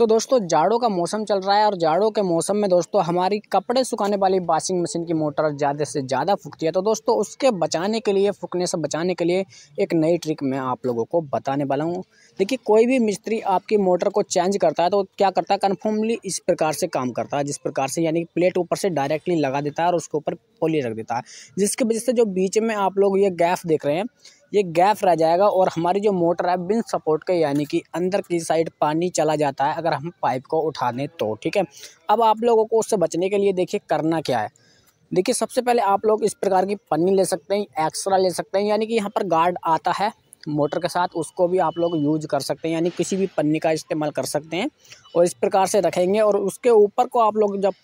तो दोस्तों जाड़ों का मौसम चल रहा है और जाड़ों के मौसम में दोस्तों हमारी कपड़े सुखाने वाली वाशिंग मशीन की मोटर ज़्यादा से ज़्यादा फूकती है तो दोस्तों उसके बचाने के लिए फूकने से बचाने के लिए एक नई ट्रिक मैं आप लोगों को बताने वाला हूँ देखिए कोई भी मिस्त्री आपकी मोटर को चेंज करता है तो क्या करता है कन्फर्मली इस प्रकार से काम करता है जिस प्रकार से यानी प्लेट ऊपर से डायरेक्टली लगा देता है और उसके ऊपर पोली रख देता है जिसकी वजह से जो बीच में आप लोग ये गैप देख रहे हैं ये गैप रह जाएगा और हमारी जो मोटर है बिन सपोर्ट के यानी कि अंदर की साइड पानी चला जाता है अगर हम पाइप को उठा दें तो ठीक है अब आप लोगों को उससे बचने के लिए देखिए करना क्या है देखिए सबसे पहले आप लोग इस प्रकार की पन्नी ले सकते हैं एक्स्ट्रा ले सकते हैं यानी कि यहाँ पर गार्ड आता है मोटर के साथ उसको भी आप लोग यूज कर सकते हैं यानी किसी भी पन्नी का इस्तेमाल कर सकते हैं और इस प्रकार से रखेंगे और उसके ऊपर को आप लोग जब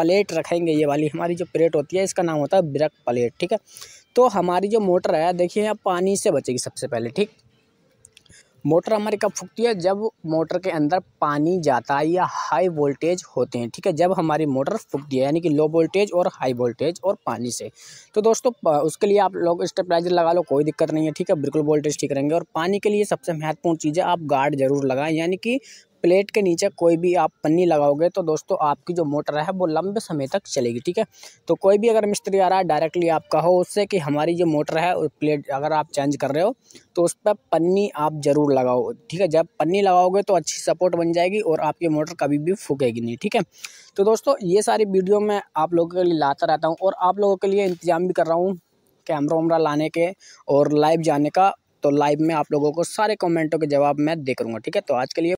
प्लेट रखेंगे ये वाली हमारी जो प्लेट होती है इसका नाम होता है ब्रक प्लेट ठीक है तो हमारी जो मोटर है देखिए यहाँ पानी से बचेगी सबसे पहले ठीक मोटर हमारी कब फूकती है जब मोटर के अंदर पानी जाता है या हाई वोल्टेज होते हैं ठीक है जब हमारी मोटर फूकती है यानी कि लो वोल्टेज और हाई वोल्टेज और पानी से तो दोस्तों उसके लिए आप लोग स्टेपलाइजर लगा लो कोई दिक्कत नहीं है ठीक है बिल्कुल वोल्टेज ठीक रहेंगे और पानी के लिए सबसे महत्वपूर्ण चीज़ है आप गार्ड जरूर लगाएं यानी कि प्लेट के नीचे कोई भी आप पन्नी लगाओगे तो दोस्तों आपकी जो मोटर है वो लंबे समय तक चलेगी ठीक है तो कोई भी अगर मिस्त्री आ रहा है डायरेक्टली आप कहो उससे कि हमारी जो मोटर है प्लेट अगर आप चेंज कर रहे हो तो उस पर पन्नी आप ज़रूर लगाओ ठीक है जब पन्नी लगाओगे तो अच्छी सपोर्ट बन जाएगी और आपकी मोटर कभी भी फूकेगी नहीं ठीक है तो दोस्तों ये सारी वीडियो मैं आप लोगों के लिए लाता रहता हूँ और आप लोगों के लिए इंतजाम भी कर रहा हूँ कैमरा वमरा लाने के और लाइव जाने का तो लाइव में आप लोगों को सारे कमेंटों के जवाब मैं दे करूँगा ठीक है तो आज के लिए